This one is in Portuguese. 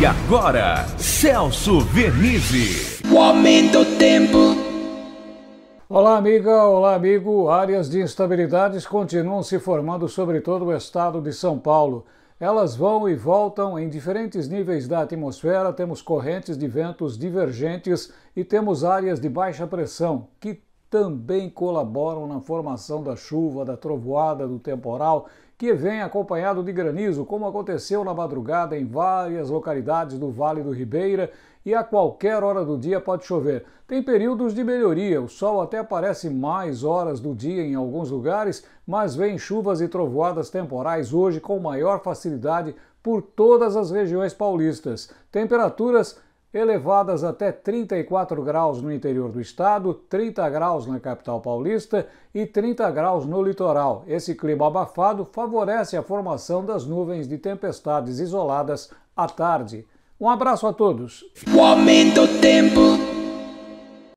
E agora, Celso Vernizzi. O aumento do tempo. Olá, amiga, olá, amigo. Áreas de instabilidades continuam se formando sobre todo o estado de São Paulo. Elas vão e voltam em diferentes níveis da atmosfera, temos correntes de ventos divergentes e temos áreas de baixa pressão que também colaboram na formação da chuva, da trovoada, do temporal, que vem acompanhado de granizo, como aconteceu na madrugada em várias localidades do Vale do Ribeira, e a qualquer hora do dia pode chover. Tem períodos de melhoria, o sol até aparece mais horas do dia em alguns lugares, mas vem chuvas e trovoadas temporais hoje com maior facilidade por todas as regiões paulistas. Temperaturas elevadas até 34 graus no interior do estado, 30 graus na capital paulista e 30 graus no litoral. Esse clima abafado favorece a formação das nuvens de tempestades isoladas à tarde. Um abraço a todos. O aumento do tempo.